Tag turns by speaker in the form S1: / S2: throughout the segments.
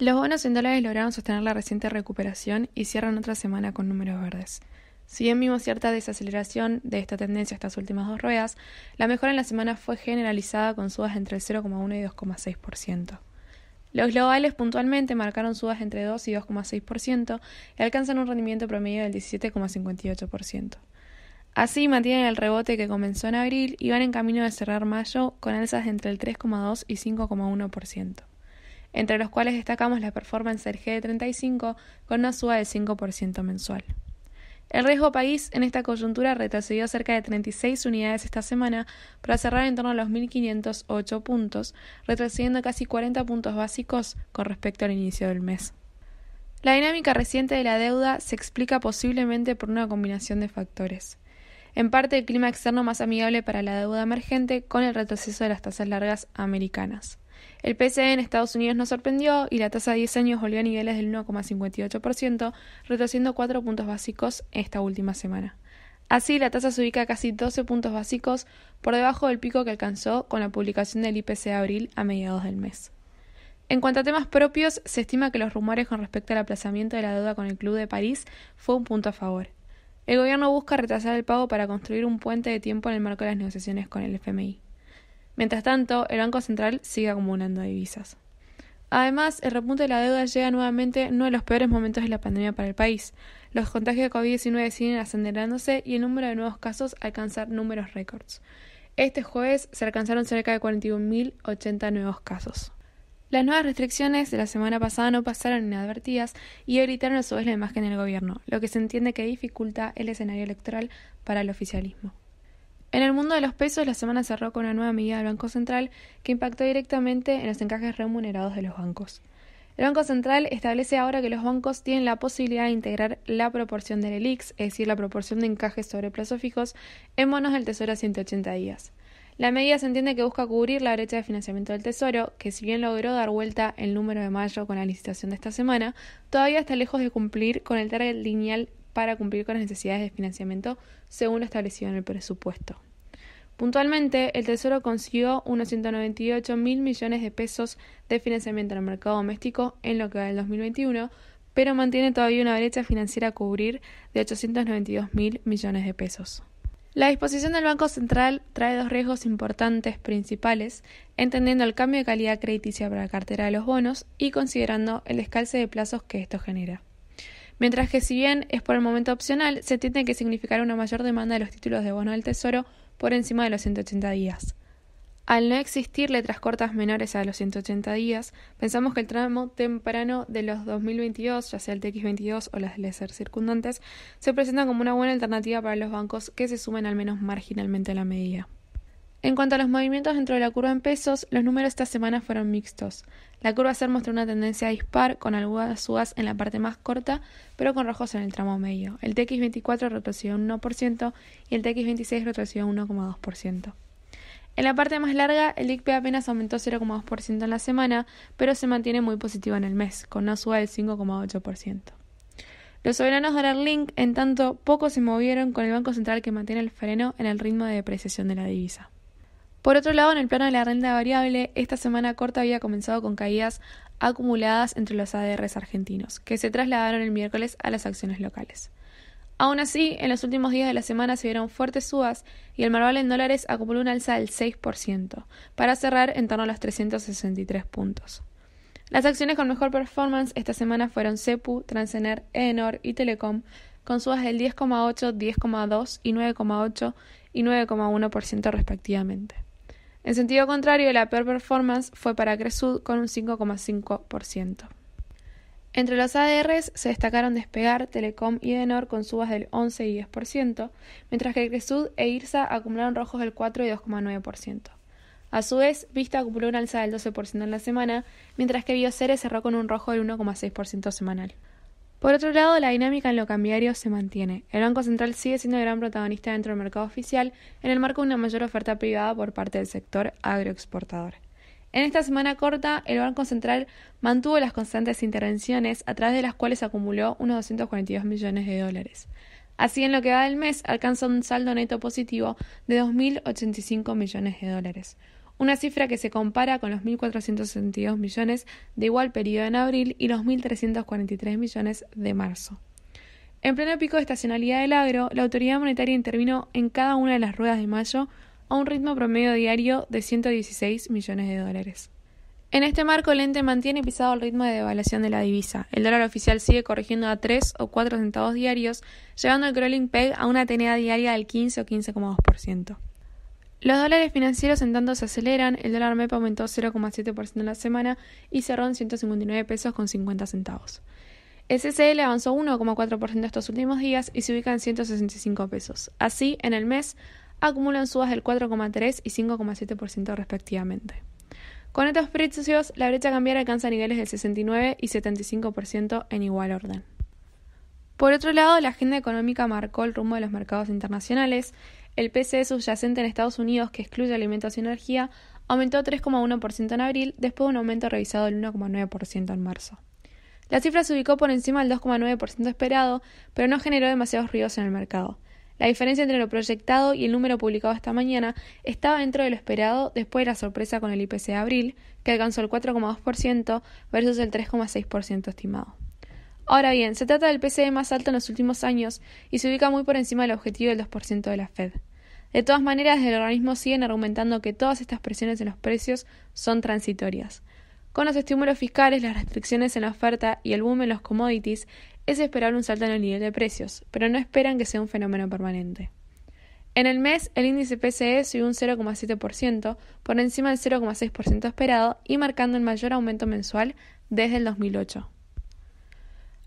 S1: Los bonos en dólares lograron sostener la reciente recuperación y cierran otra semana con números verdes. Si bien vimos cierta desaceleración de esta tendencia estas últimas dos ruedas, la mejora en la semana fue generalizada con subas entre el 0,1 y 2,6%. Los globales puntualmente marcaron subas entre 2 y 2,6% y alcanzan un rendimiento promedio del 17,58%. Así mantienen el rebote que comenzó en abril y van en camino de cerrar mayo con alzas entre el 3,2 y 5,1% entre los cuales destacamos la performance del G35 con una suba del 5% mensual. El riesgo país en esta coyuntura retrocedió cerca de 36 unidades esta semana para cerrar en torno a los 1.508 puntos, retrocediendo casi 40 puntos básicos con respecto al inicio del mes. La dinámica reciente de la deuda se explica posiblemente por una combinación de factores. En parte, el clima externo más amigable para la deuda emergente con el retroceso de las tasas largas americanas. El PCE en Estados Unidos nos sorprendió y la tasa de 10 años volvió a niveles del 1,58%, retrocediendo 4 puntos básicos esta última semana. Así, la tasa se ubica a casi 12 puntos básicos por debajo del pico que alcanzó con la publicación del IPC e de abril a mediados del mes. En cuanto a temas propios, se estima que los rumores con respecto al aplazamiento de la deuda con el Club de París fue un punto a favor. El gobierno busca retrasar el pago para construir un puente de tiempo en el marco de las negociaciones con el FMI. Mientras tanto, el Banco Central sigue acumulando divisas. Además, el repunte de la deuda llega nuevamente en uno de los peores momentos de la pandemia para el país. Los contagios de COVID-19 siguen acelerándose y el número de nuevos casos alcanza números récords. Este jueves se alcanzaron cerca de 41.080 nuevos casos. Las nuevas restricciones de la semana pasada no pasaron inadvertidas y evitaron a su vez la imagen del gobierno, lo que se entiende que dificulta el escenario electoral para el oficialismo. En el mundo de los pesos, la semana cerró con una nueva medida del Banco Central que impactó directamente en los encajes remunerados de los bancos. El Banco Central establece ahora que los bancos tienen la posibilidad de integrar la proporción del ELIX, es decir, la proporción de encajes sobre plazos fijos, en bonos del Tesoro a 180 días. La medida se entiende que busca cubrir la brecha de financiamiento del Tesoro, que si bien logró dar vuelta el número de mayo con la licitación de esta semana, todavía está lejos de cumplir con el target lineal para cumplir con las necesidades de financiamiento según lo establecido en el presupuesto. Puntualmente, el Tesoro consiguió unos 198 mil millones de pesos de financiamiento en el mercado doméstico en lo que va del 2021, pero mantiene todavía una brecha financiera a cubrir de 892 mil millones de pesos. La disposición del Banco Central trae dos riesgos importantes principales, entendiendo el cambio de calidad crediticia para la cartera de los bonos y considerando el descalce de plazos que esto genera. Mientras que si bien es por el momento opcional, se tiene que significar una mayor demanda de los títulos de bono del Tesoro por encima de los 180 días. Al no existir letras cortas menores a los 180 días, pensamos que el tramo temprano de los 2022, ya sea el TX22 o las LESER circundantes, se presenta como una buena alternativa para los bancos que se sumen al menos marginalmente a la medida. En cuanto a los movimientos dentro de la curva en pesos, los números esta semana fueron mixtos. La curva SER mostró una tendencia a dispar, con algunas subas en la parte más corta, pero con rojos en el tramo medio. El TX24 retrocedió un 1% y el TX26 retrocedió un 1,2%. En la parte más larga, el ICP apenas aumentó 0,2% en la semana, pero se mantiene muy positivo en el mes, con una suba del 5,8%. Los soberanos de link, en tanto, poco se movieron con el Banco Central que mantiene el freno en el ritmo de depreciación de la divisa. Por otro lado, en el plano de la renta variable, esta semana corta había comenzado con caídas acumuladas entre los ADRs argentinos, que se trasladaron el miércoles a las acciones locales. Aún así, en los últimos días de la semana se vieron fuertes subas y el marval en dólares acumuló un alza del 6%, para cerrar en torno a los 363 puntos. Las acciones con mejor performance esta semana fueron Cepu, Transener, Enor y Telecom, con subas del 10,8, 10,2 y 9,8 y 9,1% respectivamente. En sentido contrario, la peor performance fue para Cresud con un 5,5%. Entre los ADRs se destacaron Despegar, Telecom y Edenor con subas del 11 y 10%, mientras que Cresud e IRSA acumularon rojos del 4 y 2,9%. A su vez, Vista acumuló una alza del 12% en la semana, mientras que Ceres cerró con un rojo del 1,6% semanal. Por otro lado, la dinámica en lo cambiario se mantiene. El Banco Central sigue siendo el gran protagonista dentro del mercado oficial en el marco de una mayor oferta privada por parte del sector agroexportador. En esta semana corta, el Banco Central mantuvo las constantes intervenciones a través de las cuales acumuló unos 242 millones de dólares. Así, en lo que va del mes, alcanza un saldo neto positivo de 2.085 millones de dólares, una cifra que se compara con los 1.462 millones de igual periodo en abril y los 1.343 millones de marzo. En pleno pico de estacionalidad del agro, la autoridad monetaria intervino en cada una de las ruedas de mayo a un ritmo promedio diario de 116 millones de dólares. En este marco, el ente mantiene pisado el ritmo de devaluación de la divisa. El dólar oficial sigue corrigiendo a 3 o 4 centavos diarios, llevando el crawling peg a una tenedad diaria del 15 o 15,2%. Los dólares financieros en tanto se aceleran, el dólar MEP aumentó 0,7% en la semana y cerró en 159 pesos con 50 centavos. CCL avanzó 1,4% estos últimos días y se ubica en 165 pesos. Así, en el mes, acumulan subas del 4,3 y 5,7% respectivamente. Con estos precios, la brecha cambiaria alcanza niveles del 69 y 75% en igual orden. Por otro lado, la agenda económica marcó el rumbo de los mercados internacionales, el PCE subyacente en Estados Unidos, que excluye alimentos y energía, aumentó 3,1% en abril, después de un aumento revisado del 1,9% en marzo. La cifra se ubicó por encima del 2,9% esperado, pero no generó demasiados ruidos en el mercado. La diferencia entre lo proyectado y el número publicado esta mañana estaba dentro de lo esperado después de la sorpresa con el IPC de abril, que alcanzó el 4,2% versus el 3,6% estimado. Ahora bien, se trata del PCE más alto en los últimos años y se ubica muy por encima del objetivo del 2% de la Fed. De todas maneras, el organismo siguen argumentando que todas estas presiones en los precios son transitorias. Con los estímulos fiscales, las restricciones en la oferta y el boom en los commodities, es esperable un salto en el nivel de precios, pero no esperan que sea un fenómeno permanente. En el mes, el índice PCE subió un 0,7%, por encima del 0,6% esperado y marcando el mayor aumento mensual desde el 2008.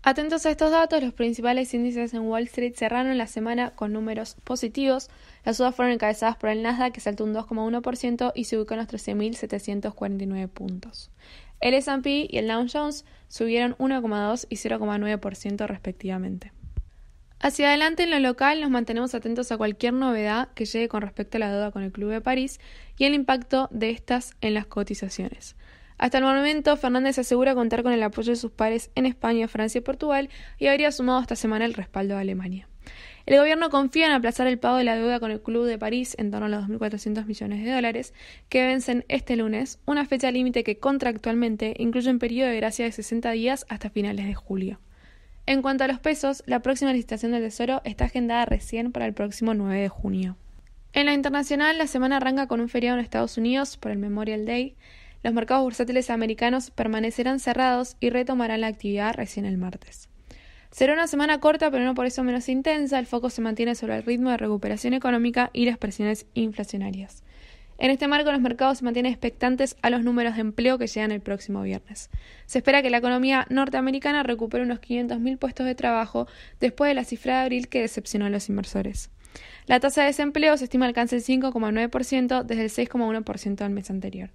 S1: Atentos a estos datos, los principales índices en Wall Street cerraron la semana con números positivos. Las dudas fueron encabezadas por el Nasdaq, que saltó un 2,1% y se ubicó en los 13.749 puntos. El S&P y el Dow Jones subieron 1,2 y 0,9% respectivamente. Hacia adelante en lo local nos mantenemos atentos a cualquier novedad que llegue con respecto a la deuda con el Club de París y el impacto de estas en las cotizaciones. Hasta el momento, Fernández asegura contar con el apoyo de sus pares en España, Francia y Portugal y habría sumado esta semana el respaldo de Alemania. El gobierno confía en aplazar el pago de la deuda con el Club de París en torno a los 2.400 millones de dólares que vencen este lunes, una fecha límite que contractualmente incluye un periodo de gracia de 60 días hasta finales de julio. En cuanto a los pesos, la próxima licitación del Tesoro está agendada recién para el próximo 9 de junio. En la internacional, la semana arranca con un feriado en Estados Unidos por el Memorial Day los mercados bursátiles americanos permanecerán cerrados y retomarán la actividad recién el martes. Será una semana corta, pero no por eso menos intensa. El foco se mantiene sobre el ritmo de recuperación económica y las presiones inflacionarias. En este marco, los mercados se mantienen expectantes a los números de empleo que llegan el próximo viernes. Se espera que la economía norteamericana recupere unos 500.000 puestos de trabajo después de la cifra de abril que decepcionó a los inversores. La tasa de desempleo se estima alcance el 5,9% desde el 6,1% del mes anterior.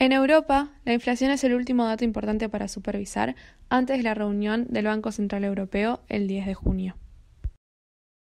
S1: En Europa, la inflación es el último dato importante para supervisar antes de la reunión del Banco Central Europeo el 10 de junio.